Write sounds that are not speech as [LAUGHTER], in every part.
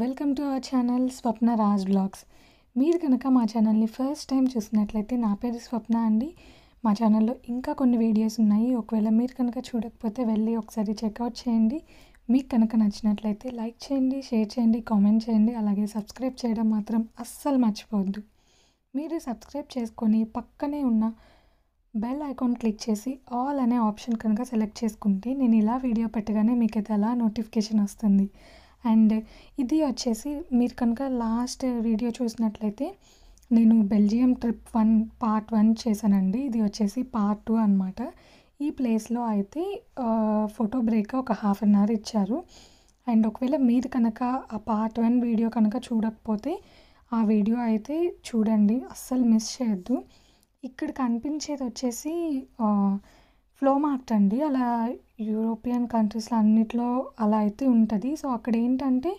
welcome to our channel Swapna Raj blogs మీరు కనుక మా ఛానల్ని ఫస్ట్ టైం చూసినట్లయితే నా పేరు స్వప్న అండి మా ఛానల్లో ఇంకా కొన్ని వీడియోస్ ఉన్నాయి ఒకవేళ మీరు కనుక చూడకపోతే వెళ్ళి ఒకసారి చెక్అవుట్ చేయండి మీకు కనుక నచ్చినట్లయితే లైక్ చేయండి షేర్ చేయండి కామెంట్ చేయండి అలాగే సబ్స్క్రైబ్ చేయడం మాత్రం అస్సలు మర్చిపోవద్దు మీరు సబ్స్క్రైబ్ చేసుకొని పక్కనే ఉన్న బెల్ ఐకాన్ క్లిక్ చేసి ఆల్ అనే ఆప్షన్ కనుక సెలెక్ట్ చేసుకుంటే నేను ఇలా వీడియో పెట్టగానే మీకు అయితే అలా నోటిఫికేషన్ వస్తుంది అండ్ ఇది వచ్చేసి మీరు కనుక లాస్ట్ వీడియో చూసినట్లయితే నేను Belgium trip one part one చేశానండి ఇది వచ్చేసి పార్ట్ టూ అనమాట ఈ ప్లేస్లో అయితే ఫోటో బ్రేక్ ఒక హాఫ్ అన్ అవర్ ఇచ్చారు అండ్ ఒకవేళ మీరు కనుక ఆ పార్ట్ వన్ వీడియో కనుక చూడకపోతే ఆ వీడియో అయితే చూడండి అస్సలు మిస్ చేయొద్దు ఇక్కడ కనిపించేది వచ్చేసి ఫ్లో మార్ట్ అండి అలా యూరోపియన్ కంట్రీస్లో అన్నిట్లో అలా అయితే ఉంటుంది సో అక్కడ ఏంటంటే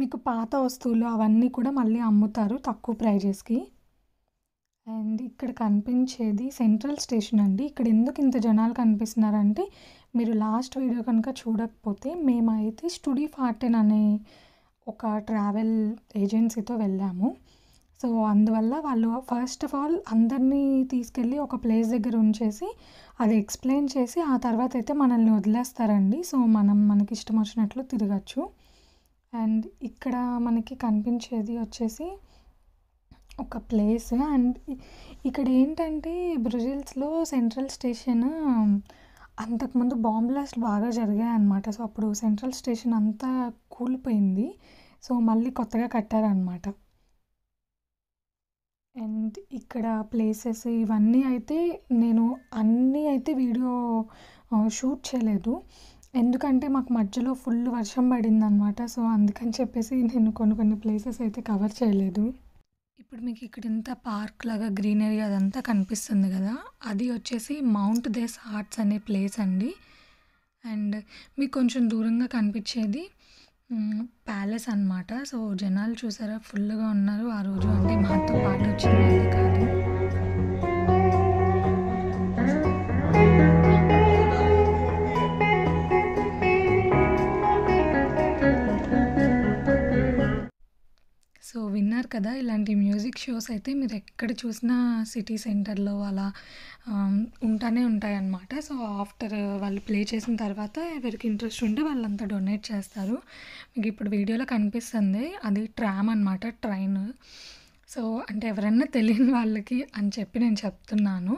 మీకు పాత వస్తువులు అవన్నీ కూడా మళ్ళీ అమ్ముతారు తక్కువ ప్రైజెస్కి అండ్ ఇక్కడ కనిపించేది సెంట్రల్ స్టేషన్ అండి ఇక్కడ ఎందుకు ఇంత జనాలు కనిపిస్తున్నారంటే మీరు లాస్ట్ వీడియో కనుక చూడకపోతే మేమైతే స్టూడీ ఫార్టెన్ అనే ఒక ట్రావెల్ ఏజెన్సీతో వెళ్ళాము సో అందువల్ల వాళ్ళు ఫస్ట్ ఆఫ్ ఆల్ అందరినీ తీసుకెళ్ళి ఒక ప్లేస్ దగ్గర ఉంచేసి అది ఎక్స్ప్లెయిన్ చేసి ఆ తర్వాత అయితే మనల్ని వదిలేస్తారండి సో మనం మనకి ఇష్టం వచ్చినట్లు తిరగచ్చు అండ్ ఇక్కడ మనకి కనిపించేది వచ్చేసి ఒక ప్లేస్ అండ్ ఇక్కడ ఏంటంటే బ్రెజిల్స్లో సెంట్రల్ స్టేషన్ అంతకుముందు బాంబ్ బ్లాస్ట్ బాగా జరిగాయి అనమాట సో అప్పుడు సెంట్రల్ స్టేషన్ అంతా కూలిపోయింది సో మళ్ళీ కొత్తగా కట్టారనమాట అండ్ ఇక్కడ ప్లేసెస్ ఇవన్నీ అయితే నేను అన్నీ అయితే వీడియో షూట్ చేయలేదు ఎందుకంటే మాకు మధ్యలో ఫుల్ వర్షం పడింది అనమాట సో అందుకని చెప్పేసి నేను కొన్ని కొన్ని ప్లేసెస్ అయితే కవర్ చేయలేదు ఇప్పుడు మీకు ఇక్కడ ఇంత పార్క్ లాగా గ్రీనరీ అదంతా కనిపిస్తుంది కదా అది వచ్చేసి మౌంట్ దేస్ ఆర్ట్స్ అనే ప్లేస్ అండి అండ్ మీకు కొంచెం దూరంగా కనిపించేది ప్యాలెస్ అనమాట సో జనాలు చూసారా ఫుల్గా ఉన్నారు ఆ రోజు అంటే మాతో పాటు వచ్చిన వాళ్ళు కాదు సో విన్నారు కదా ఇలాంటి మ్యూజిక్ షోస్ అయితే మీరు ఎక్కడ చూసినా సిటీ సెంటర్లో అలా ఉంటానే ఉంటాయన్నమాట సో ఆఫ్టర్ వాళ్ళు ప్లే చేసిన తర్వాత ఎవరికి ఇంట్రెస్ట్ ఉంటే వాళ్ళంతా డొనేట్ చేస్తారు మీకు ఇప్పుడు వీడియోలో కనిపిస్తుంది అది ట్రామ్ అనమాట ట్రైన్ సో అంటే ఎవరన్నా తెలియని వాళ్ళకి అని చెప్పి నేను చెప్తున్నాను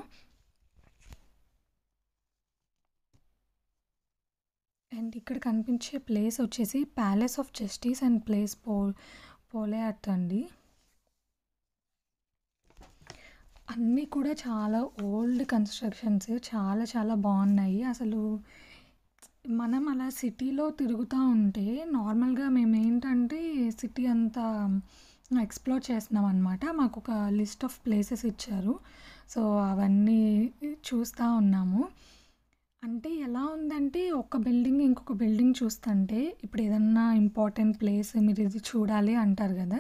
అండ్ ఇక్కడ కనిపించే ప్లేస్ వచ్చేసి palace of justice and place పోల్ పోలేట్ అండి అన్నీ కూడా చాలా ఓల్డ్ కన్స్ట్రక్షన్స్ చాలా చాలా బాగున్నాయి అసలు మనం అలా సిటీలో తిరుగుతూ ఉంటే నార్మల్గా మేము ఏంటంటే సిటీ అంతా ఎక్స్ప్లోర్ చేస్తున్నాం అనమాట మాకు ఒక లిస్ట్ ఆఫ్ ప్లేసెస్ ఇచ్చారు సో అవన్నీ చూస్తూ ఉన్నాము అంటే ఎలా ఉందంటే ఒక బిల్డింగ్ ఇంకొక బిల్డింగ్ చూస్తుంటే ఇప్పుడు ఏదన్నా ఇంపార్టెంట్ ప్లేస్ మీరు ఇది చూడాలి అంటారు కదా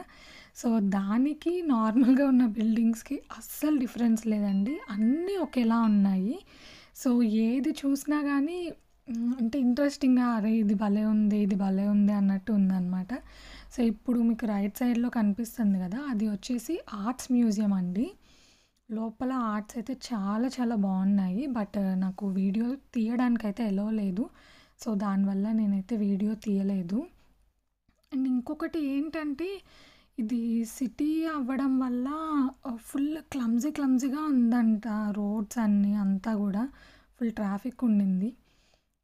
సో దానికి నార్మల్గా ఉన్న బిల్డింగ్స్కి అస్సలు డిఫరెన్స్ లేదండి అన్నీ ఒకేలా ఉన్నాయి సో ఏది చూసినా కానీ అంటే ఇంట్రెస్టింగ్గా అరే ఇది భలే ఉంది ఇది భలే ఉంది అన్నట్టు ఉందన్నమాట సో ఇప్పుడు మీకు రైట్ సైడ్లో కనిపిస్తుంది కదా అది వచ్చేసి ఆర్ట్స్ మ్యూజియం అండి లోపల ఆర్ట్స్ అయితే చాలా చాలా బాగున్నాయి బట్ నాకు వీడియో తీయడానికి అయితే ఎలో లేదు సో దానివల్ల నేనైతే వీడియో తీయలేదు అండ్ ఇంకొకటి ఏంటంటే ఇది సిటీ అవ్వడం వల్ల ఫుల్ క్లమ్జీ క్లమ్జీగా ఉందంట రోడ్స్ అన్నీ అంతా కూడా ఫుల్ ట్రాఫిక్ ఉండింది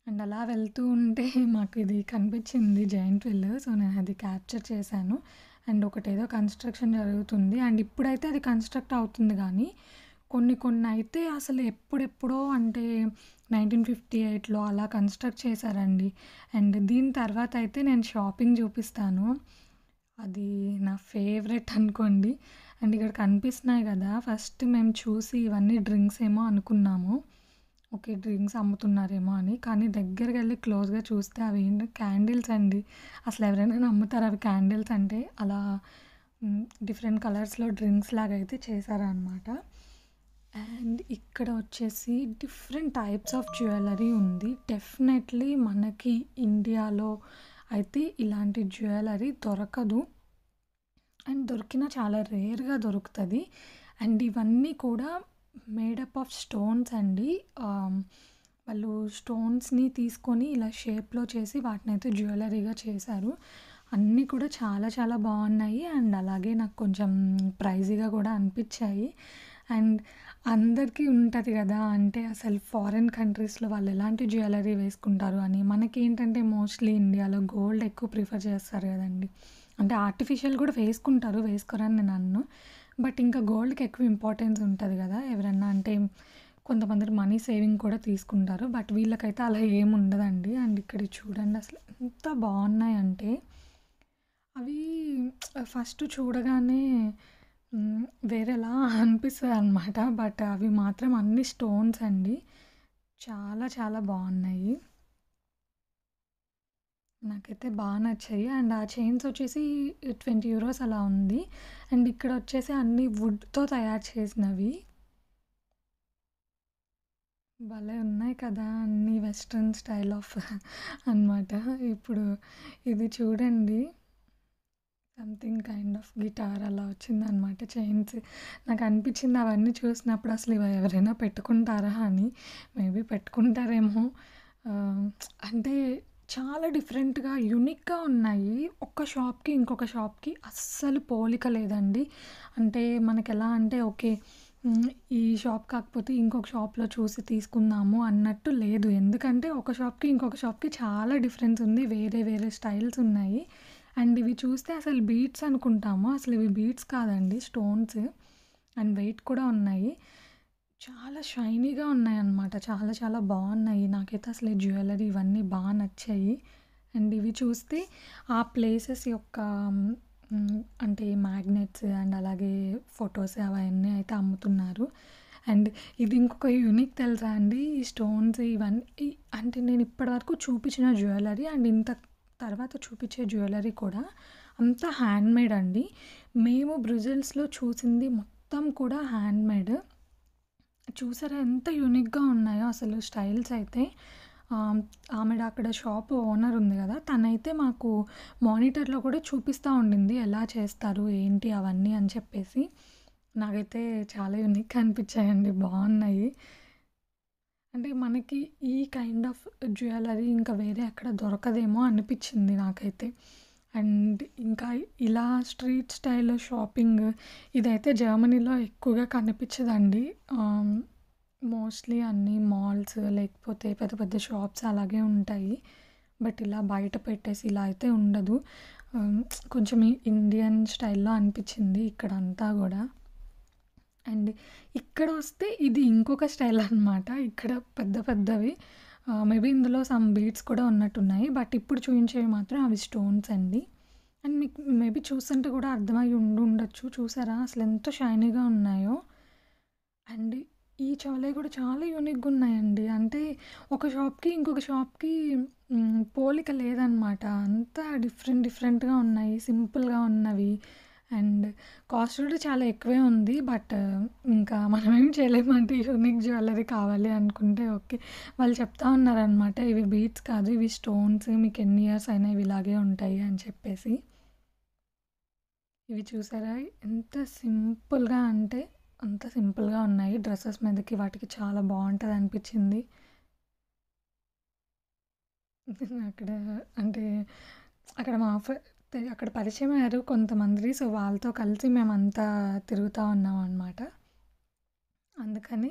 అండ్ అలా వెళ్తూ ఉంటే [LAUGHS] మాకు ఇది కనిపించింది జైంట్ విల్ సో నేను అది క్యాప్చర్ చేశాను అండ్ ఒకటేదో కన్స్ట్రక్షన్ జరుగుతుంది అండ్ ఇప్పుడైతే అది కన్స్ట్రక్ట్ అవుతుంది కానీ కొన్ని కొన్ని అయితే అసలు ఎప్పుడెప్పుడో అంటే నైన్టీన్ ఫిఫ్టీ ఎయిట్లో అలా కన్స్ట్రక్ట్ చేశారండి అండ్ దీని తర్వాత అయితే నేను షాపింగ్ చూపిస్తాను అది నా ఫేవరెట్ అనుకోండి అండ్ ఇక్కడ కనిపిస్తున్నాయి కదా ఫస్ట్ మేము చూసి ఇవన్నీ డ్రింక్స్ ఏమో అనుకున్నాము ఓకే డ్రింక్స్ అమ్ముతున్నారేమో అని కానీ దగ్గరికి వెళ్ళి క్లోజ్గా చూస్తే అవి ఏంటి క్యాండిల్స్ అండి అసలు ఎవరైనా నమ్ముతారు అవి క్యాండిల్స్ అంటే అలా డిఫరెంట్ కలర్స్లో డ్రింక్స్ లాగా అయితే చేశారనమాట అండ్ ఇక్కడ వచ్చేసి డిఫరెంట్ టైప్స్ ఆఫ్ జ్యువెలరీ ఉంది డెఫినెట్లీ మనకి ఇండియాలో అయితే ఇలాంటి జ్యువెలరీ దొరకదు అండ్ దొరికినా చాలా రేర్గా దొరుకుతుంది అండ్ ఇవన్నీ కూడా మేడప్ ఆఫ్ స్టోన్స్ అండి వాళ్ళు స్టోన్స్ని తీసుకొని ఇలా షేప్లో చేసి వాటిని అయితే జ్యువెలరీగా చేశారు అన్నీ కూడా చాలా చాలా బాగున్నాయి అండ్ అలాగే నాకు కొంచెం ప్రైజీగా కూడా అనిపించాయి అండ్ అందరికీ ఉంటుంది కదా అంటే అసలు ఫారిన్ కంట్రీస్లో వాళ్ళు ఎలాంటి జ్యువెలరీ వేసుకుంటారు అని మనకేంటంటే మోస్ట్లీ ఇండియాలో గోల్డ్ ఎక్కువ ప్రిఫర్ చేస్తారు కదండి అంటే ఆర్టిఫిషియల్ కూడా వేసుకుంటారు వేసుకోరని నేను అన్ను బట్ ఇంకా గోల్డ్కి ఎక్కువ ఇంపార్టెన్స్ ఉంటుంది కదా ఎవరన్నా అంటే కొంతమంది మనీ సేవింగ్ కూడా తీసుకుంటారు బట్ వీళ్ళకైతే అలా ఏమి ఉండదండి అండ్ ఇక్కడ చూడండి అసలు ఎంత బాగున్నాయంటే అవి ఫస్ట్ చూడగానే వేరేలా అనిపిస్తుంది అనమాట బట్ అవి మాత్రం అన్ని స్టోన్స్ అండి చాలా చాలా బాగున్నాయి నాకైతే బాగా నచ్చాయి అండ్ ఆ చైన్స్ వచ్చేసి ట్వంటీ యూరోస్ అలా ఉంది అండ్ ఇక్కడ వచ్చేసి అన్ని వుడ్తో తయారు చేసినవి భలే ఉన్నాయి కదా అన్ని వెస్ట్రన్ స్టైల్ ఆఫ్ [LAUGHS] అనమాట ఇప్పుడు ఇది చూడండి సంథింగ్ కైండ్ ఆఫ్ గిటార్ అలా వచ్చింది అనమాట చైన్స్ నాకు అనిపించింది అవన్నీ చూసినప్పుడు అసలు ఇవి ఎవరైనా పెట్టుకుంటారా అని మేబీ పెట్టుకుంటారేమో అంటే చాలా డిఫరెంట్గా యునిక్గా ఉన్నాయి ఒక్క షాప్కి ఇంకొక షాప్కి అస్సలు పోలిక లేదండి అంటే మనకి ఎలా అంటే ఓకే ఈ షాప్ కాకపోతే ఇంకొక షాప్లో చూసి తీసుకుందాము అన్నట్టు లేదు ఎందుకంటే ఒక షాప్కి ఇంకొక షాప్కి చాలా డిఫరెన్స్ ఉంది వేరే వేరే స్టైల్స్ ఉన్నాయి అండ్ ఇవి చూస్తే అసలు బీట్స్ అనుకుంటాము అసలు ఇవి బీట్స్ కాదండి స్టోన్స్ అండ్ వెయిట్ కూడా ఉన్నాయి చాలా షైనీగా ఉన్నాయన్నమాట చాలా చాలా బాగున్నాయి నాకైతే అసలు జ్యువెలరీ ఇవన్నీ బాగా నచ్చాయి అండ్ ఇవి చూస్తే ఆ ప్లేసెస్ యొక్క అంటే మ్యాగ్నెట్స్ అండ్ అలాగే ఫొటోస్ అవన్నీ అయితే అమ్ముతున్నారు అండ్ ఇది ఇంకొక యూనిక్ తెలుసా అండి ఈ స్టోన్స్ ఇవన్నీ అంటే నేను ఇప్పటివరకు చూపించిన జ్యువెలరీ అండ్ ఇంత తర్వాత చూపించే జ్యువెలరీ కూడా అంతా హ్యాండ్మేడ్ అండి మేము బ్రిజిల్స్లో చూసింది మొత్తం కూడా హ్యాండ్మేడ్ చూసారా ఎంత యూనిక్గా ఉన్నాయో అసలు స్టైల్స్ అయితే ఆమె అక్కడ షాప్ ఓనర్ ఉంది కదా తనైతే మాకు మానిటర్లో కూడా చూపిస్తూ ఉండింది ఎలా చేస్తారు ఏంటి అవన్నీ అని చెప్పేసి నాకైతే చాలా యూనిక్ అనిపించాయండి బాగున్నాయి అంటే మనకి ఈ కైండ్ ఆఫ్ జ్యువెలరీ ఇంకా వేరే అక్కడ దొరకదేమో అనిపించింది నాకైతే అండ్ ఇంకా ఇలా స్ట్రీట్ స్టైల్ షాపింగ్ ఇదైతే జర్మనీలో ఎక్కువగా కనిపించదండి మోస్ట్లీ అన్ని మాల్స్ లేకపోతే పెద్ద పెద్ద షాప్స్ అలాగే ఉంటాయి బట్ ఇలా బయట పెట్టేసి ఇలా అయితే ఉండదు కొంచెం ఇండియన్ స్టైల్లో అనిపించింది ఇక్కడ అంతా కూడా అండ్ ఇక్కడ వస్తే ఇది ఇంకొక స్టైల్ అనమాట ఇక్కడ పెద్ద పెద్దవి మేబీ ఇందులో సమ్ బీట్స్ కూడా ఉన్నట్టున్నాయి బట్ ఇప్పుడు చూపించేవి మాత్రం అవి స్టోన్స్ అండి అండ్ మీకు మేబీ చూస్తుంటే కూడా అర్థమై ఉండి ఉండొచ్చు చూసారా అసలు ఎంత షైనీగా ఉన్నాయో అండ్ ఈ చోలే కూడా చాలా యూనిక్గా ఉన్నాయండి అంటే ఒక షాప్కి ఇంకొక షాప్కి పోలిక లేదనమాట అంతా డిఫరెంట్ డిఫరెంట్గా ఉన్నాయి సింపుల్గా ఉన్నవి అండ్ కాస్ట్ కూడా చాలా ఎక్కువే ఉంది బట్ ఇంకా మనం ఏం చేయలేము అంటే యూనిక్ జ్యువెలరీ కావాలి అనుకుంటే ఓకే వాళ్ళు చెప్తా ఉన్నారనమాట ఇవి బీట్స్ కాదు ఇవి స్టోన్స్ మీకు ఎన్ని ఇయర్స్ అయినా ఇవి ఇలాగే ఉంటాయి అని చెప్పేసి ఇవి చూసారా ఎంత సింపుల్గా అంటే అంత సింపుల్గా ఉన్నాయి డ్రెస్సెస్ మీదకి వాటికి చాలా బాగుంటుంది అనిపించింది [LAUGHS] అక్కడ అంటే అక్కడ మా ఆఫర్ అక్కడ పరిచయం అయ్యారు కొంతమంది సో వాళ్ళతో కలిసి మేమంతా తిరుగుతూ ఉన్నాం అనమాట అందుకని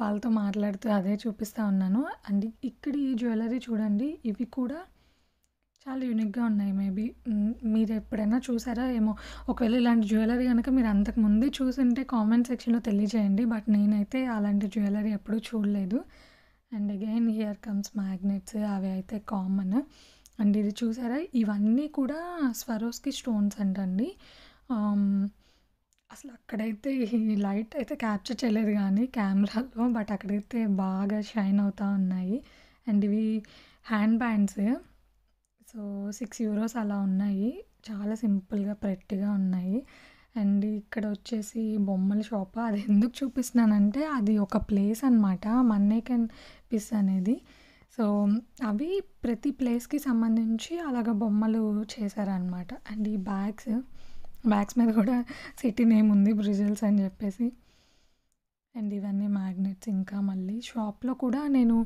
వాళ్ళతో మాట్లాడుతూ అదే చూపిస్తూ ఉన్నాను అండ్ ఇక్కడ ఈ జ్యువెలరీ చూడండి ఇవి కూడా చాలా యూనిక్గా ఉన్నాయి మేబీ మీరు ఎప్పుడైనా చూసారా ఏమో ఒకవేళ ఇలాంటి జ్యువెలరీ కనుక మీరు అంతకు ముందే చూసుంటే కామెంట్ సెక్షన్లో తెలియజేయండి బట్ నేనైతే అలాంటి జ్యువెలరీ ఎప్పుడూ చూడలేదు and again here comes magnets అవి అయితే కామన్ అండ్ ఇది చూసారా ఇవన్నీ కూడా స్వరోస్కి స్టోన్స్ అంటండి అసలు అక్కడైతే లైట్ అయితే క్యాప్చర్ చేయలేదు కానీ కెమెరాలో బట్ అక్కడైతే బాగా షైన్ అవుతూ ఉన్నాయి అండ్ ఇవి hand bands so six euros అలా ఉన్నాయి చాలా సింపుల్గా ప్రెట్టిగా ఉన్నాయి అండ్ ఇక్కడ వచ్చేసి బొమ్మల షాప్ అది ఎందుకు చూపిస్తున్నానంటే అది ఒక ప్లేస్ అనమాట కెన్ పిస్ అనేది సో అవి ప్రతి ప్లేస్కి సంబంధించి అలాగ బొమ్మలు చేశారనమాట అండ్ ఈ బ్యాగ్స్ బ్యాగ్స్ మీద కూడా సిటీ నేమ్ ఉంది బ్రిజిల్స్ అని చెప్పేసి అండ్ ఇవన్నీ మ్యాగ్నెట్స్ ఇంకా మళ్ళీ షాప్లో కూడా నేను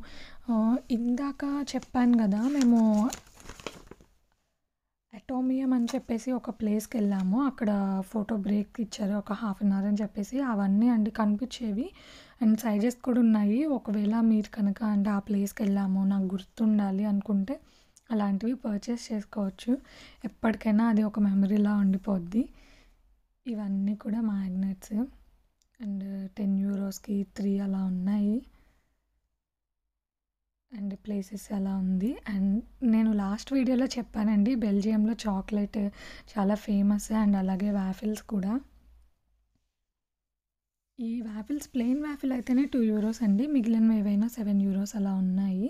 ఇందాక చెప్పాను కదా మేము అటోమియం అని చెప్పేసి ఒక ప్లేస్కి వెళ్ళాము అక్కడ ఫోటో బ్రేక్ ఇచ్చారు ఒక హాఫ్ అన్ అవర్ అని చెప్పేసి అవన్నీ అండి కనిపించేవి అండ్ సైజెస్ కూడా ఉన్నాయి ఒకవేళ మీరు కనుక అంటే ఆ ప్లేస్కి వెళ్ళాము నాకు గుర్తుండాలి అనుకుంటే అలాంటివి పర్చేస్ చేసుకోవచ్చు ఎప్పటికైనా అది ఒక మెమరీలా ఉండిపోద్ది ఇవన్నీ కూడా మ్యాగ్నెట్స్ అండ్ టెన్ యూరోస్కి త్రీ అలా ఉన్నాయి అండ్ ప్లేసెస్ అలా ఉంది అండ్ నేను లాస్ట్ వీడియోలో చెప్పానండి బెల్జియంలో చాక్లెట్ చాలా ఫేమస్ అండ్ అలాగే వ్యాఫిల్స్ కూడా ఈ వ్యాఫిల్స్ ప్లెయిన్ వ్యాఫిల్ అయితేనే టూ యూరోస్ అండి మిగిలినవి ఏవైనా సెవెన్ యూరోస్ అలా ఉన్నాయి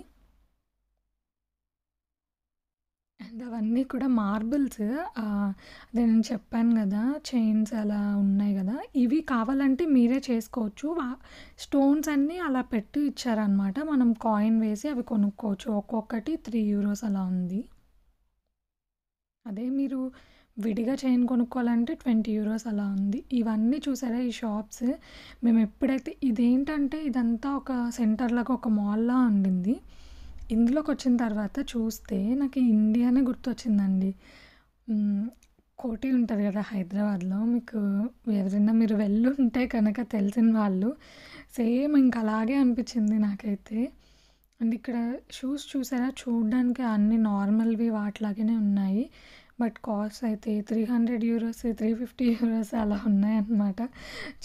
అవన్నీ కూడా మార్బుల్స్ అదే నేను చెప్పాను కదా చైన్స్ అలా ఉన్నాయి కదా ఇవి కావాలంటే మీరే చేసుకోవచ్చు స్టోన్స్ అన్నీ అలా పెట్టి ఇచ్చారనమాట మనం కాయిన్ వేసి అవి కొనుక్కోవచ్చు ఒక్కొక్కటి త్రీ యూరోస్ అలా ఉంది అదే మీరు విడిగా చైన్ కొనుక్కోవాలంటే ట్వంటీ యూరోస్ అలా ఉంది ఇవన్నీ చూసారా ఈ షాప్స్ మేము ఎప్పుడైతే ఇదేంటంటే ఇదంతా ఒక సెంటర్లాగా ఒక మాల్లా ఉండింది ఇందులోకి వచ్చిన తర్వాత చూస్తే నాకు ఇండియానే గుర్తొచ్చిందండి కోటి ఉంటుంది కదా హైదరాబాద్లో మీకు ఎవరైనా మీరు వెళ్ళుంటే కనుక తెలిసిన వాళ్ళు సేమ్ ఇంకా అలాగే అనిపించింది నాకైతే అండ్ ఇక్కడ షూస్ చూసారా చూడడానికి అన్ని నార్మల్వి వాటిలాగానే ఉన్నాయి బట్ కాస్ట్ అయితే three hundred euros three fifty euros అలా ఉన్నాయన్నమాట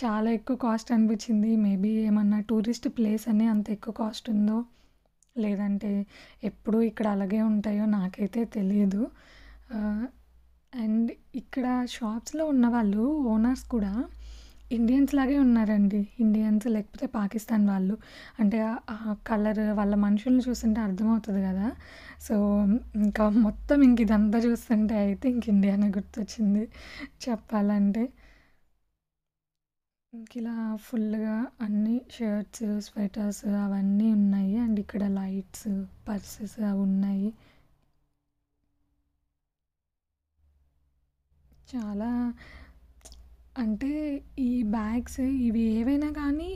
చాలా ఎక్కువ కాస్ట్ అనిపించింది మేబీ ఏమన్నా టూరిస్ట్ ప్లేస్ అని అంత ఎక్కువ కాస్ట్ ఉందో లేదంటే ఎప్పుడు ఇక్కడ అలాగే ఉంటాయో నాకైతే తెలియదు అండ్ ఇక్కడ షాప్స్లో ఉన్న వాళ్ళు ఓనర్స్ కూడా ఇండియన్స్ లాగే ఉన్నారండి ఇండియన్స్ లేకపోతే పాకిస్తాన్ వాళ్ళు అంటే ఆ కలర్ వాళ్ళ మనుషుల్ని చూస్తుంటే అర్థమవుతుంది కదా సో ఇంకా మొత్తం ఇంక ఇదంతా చూస్తుంటే అయితే ఇంక ఇండియానే గుర్తొచ్చింది చెప్పాలంటే ఇంక ఇలా ఫుల్గా అన్ని షర్ట్స్ స్వెటర్స్ అవన్నీ ఉన్నాయి అండ్ ఇక్కడ లైట్స్ పర్సెస్ అవి ఉన్నాయి చాలా అంటే ఈ బ్యాగ్స్ ఇవి ఏవైనా కానీ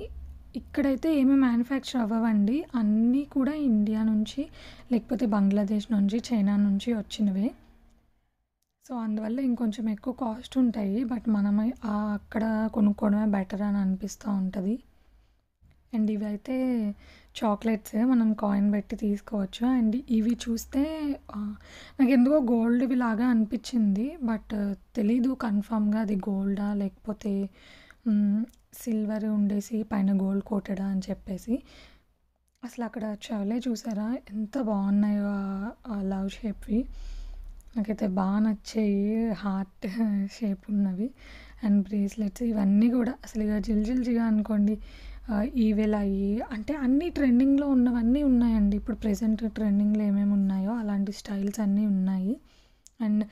ఇక్కడైతే ఏమి మ్యానుఫ్యాక్చర్ అవ్వవండి అన్నీ కూడా ఇండియా నుంచి లేకపోతే బంగ్లాదేశ్ నుంచి చైనా నుంచి వచ్చినవే సో అందువల్ల ఇంకొంచెం ఎక్కువ కాస్ట్ ఉంటాయి బట్ మనమే అక్కడ కొనుక్కోవడమే బెటర్ అని అనిపిస్తూ ఉంటుంది అండ్ ఇవి అయితే చాక్లెట్స్ మనం కాయిన్ పెట్టి తీసుకోవచ్చు అండ్ ఇవి చూస్తే నాకు ఎందుకో గోల్డ్వి లాగా అనిపించింది బట్ తెలీదు కన్ఫామ్గా అది గోల్డా లేకపోతే సిల్వర్ ఉండేసి పైన గోల్డ్ కోటెడా అని చెప్పేసి అసలు అక్కడ చవలే చూసారా ఎంత బాగున్నాయో ఆ లవ్ షేప్వి నాకైతే బాగా నచ్చాయి హార్ట్ షేప్ ఉన్నవి అండ్ బ్రేస్లెట్స్ ఇవన్నీ కూడా అసలు ఇక జిల్జిల్జిగా అనుకోండి ఈవెల్ అయ్యి అంటే అన్నీ ట్రెండింగ్లో ఉన్నవన్నీ ఉన్నాయండి ఇప్పుడు ప్రజెంట్ ట్రెండింగ్లో ఏమేమి ఉన్నాయో అలాంటి స్టైల్స్ అన్నీ ఉన్నాయి అండ్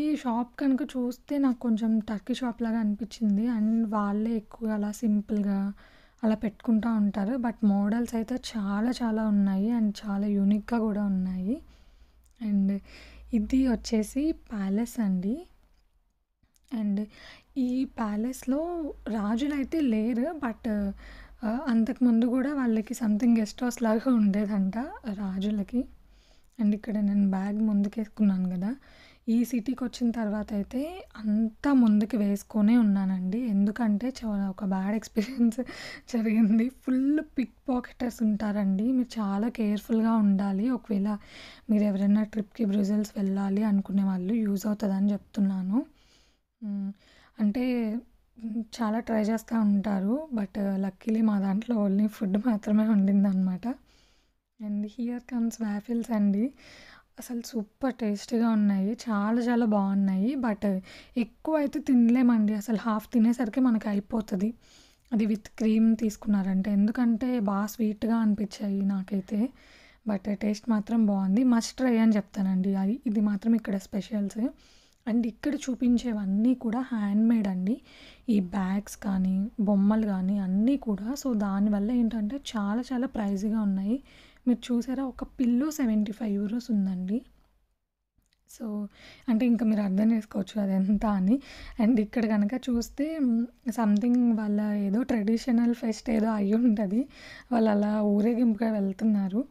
ఈ షాప్ కనుక చూస్తే నాకు కొంచెం టర్కీ షాప్ లాగా అనిపించింది అండ్ వాళ్ళే ఎక్కువ అలా సింపుల్గా అలా పెట్టుకుంటూ ఉంటారు బట్ మోడల్స్ అయితే చాలా చాలా ఉన్నాయి అండ్ చాలా యూనిక్గా కూడా ఉన్నాయి అండ్ ఇది వచ్చేసి ప్యాలెస్ అండి అండ్ ఈ ప్యాలెస్లో రాజులు అయితే లేరు బట్ అంతకుముందు కూడా వాళ్ళకి సంథింగ్ గెస్ట్ హౌస్ లాగా ఉండేదంట రాజులకి అండ్ ఇక్కడ నేను బ్యాగ్ ముందుకేసుకున్నాను కదా ఈ సిటీకి వచ్చిన తర్వాత అయితే అంతా ముందుకు వేసుకొనే ఉన్నానండి ఎందుకంటే చాలా ఒక బ్యాడ్ ఎక్స్పీరియన్స్ [LAUGHS] జరిగింది ఫుల్ పిక్ పాకెటర్స్ ఉంటారండి మీరు చాలా కేర్ఫుల్గా ఉండాలి ఒకవేళ మీరు ఎవరైనా ట్రిప్కి బ్రిజల్స్ వెళ్ళాలి అనుకునే వాళ్ళు యూజ్ అవుతుందని చెప్తున్నాను అంటే చాలా ట్రై చేస్తూ ఉంటారు బట్ లక్కీలీ మా దాంట్లో ఓన్లీ ఫుడ్ మాత్రమే అనమాట అండ్ హియర్ కమ్స్ వ్యాఫిల్స్ అండి అసలు సూపర్ టేస్టీగా ఉన్నాయి చాలా చాలా బాగున్నాయి బట్ ఎక్కువ అయితే తినలేమండి అసలు హాఫ్ తినేసరికి మనకి అయిపోతుంది అది విత్ క్రీమ్ తీసుకున్నారంటే ఎందుకంటే బాగా స్వీట్గా అనిపించాయి నాకైతే బట్ టేస్ట్ మాత్రం బాగుంది మస్ట్ ట్రై అని చెప్తానండి అది ఇది మాత్రం ఇక్కడ స్పెషల్స్ అండ్ ఇక్కడ చూపించేవన్నీ కూడా హ్యాండ్మేడ్ అండి ఈ బ్యాగ్స్ కానీ బొమ్మలు కానీ అన్నీ కూడా సో దానివల్ల ఏంటంటే చాలా చాలా ప్రైజీగా ఉన్నాయి మీరు చూసారా ఒక పిల్లో సెవెంటీ ఫైవ్ యూరోస్ ఉందండి సో అంటే ఇంకా మీరు అర్థం చేసుకోవచ్చు అది ఎంత అని అండ్ ఇక్కడ కనుక చూస్తే సంథింగ్ వాళ్ళ ఏదో ట్రెడిషనల్ ఫెస్ట్ ఏదో అయి ఉంటుంది వాళ్ళు అలా ఊరేగింపుగా వెళ్తున్నారు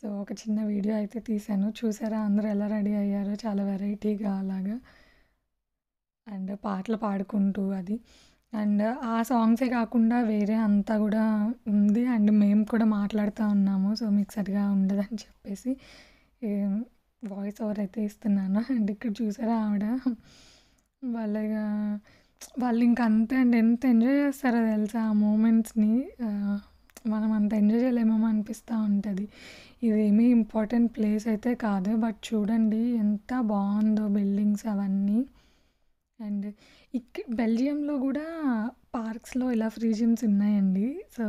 సో ఒక చిన్న వీడియో అయితే తీశాను చూసారా అందరూ ఎలా రెడీ అయ్యారో చాలా వెరైటీగా అలాగా అండ్ పాటలు పాడుకుంటూ అది అండ్ ఆ సాంగ్సే కాకుండా వేరే అంతా కూడా ఉంది అండ్ మేము కూడా మాట్లాడుతూ ఉన్నాము సో మీకు సరిగా ఉండదని చెప్పేసి వాయిస్ ఓవర్ అయితే ఇస్తున్నాను అండ్ ఇక్కడ చూసారా ఆవిడ వాళ్ళగా వాళ్ళు ఇంక అంతే అండి ఎంత ఎంజాయ్ చేస్తారో తెలుసా ఆ మూమెంట్స్ని మనం అంత ఎంజాయ్ చేయలేమేమో అనిపిస్తూ ఉంటుంది ఇదేమీ ఇంపార్టెంట్ ప్లేస్ అయితే కాదు బట్ చూడండి ఎంత బాగుందో బిల్డింగ్స్ అవన్నీ అండ్ ఇక్క బెల్జియంలో కూడా పార్క్స్లో ఇలా ఫ్రీ జిమ్స్ ఉన్నాయండి సో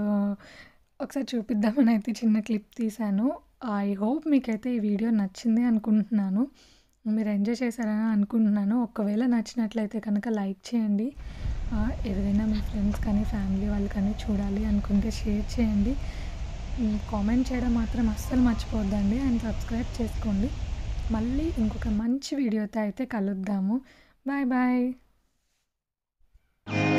ఒకసారి చూపిద్దామని అయితే చిన్న క్లిప్ తీశాను ఐ హోప్ మీకైతే ఈ వీడియో నచ్చింది అనుకుంటున్నాను మీరు ఎంజాయ్ చేశారని అనుకుంటున్నాను ఒకవేళ నచ్చినట్లయితే కనుక లైక్ చేయండి ఏదైనా మీ ఫ్రెండ్స్ కానీ ఫ్యామిలీ వాళ్ళు కానీ చూడాలి అనుకుంటే షేర్ చేయండి కామెంట్ చేయడం మాత్రం అస్సలు మర్చిపోద్దండి అండ్ సబ్స్క్రైబ్ చేసుకోండి మళ్ళీ ఇంకొక మంచి వీడియోతో అయితే కలుద్దాము బాయ్ బాయ్ you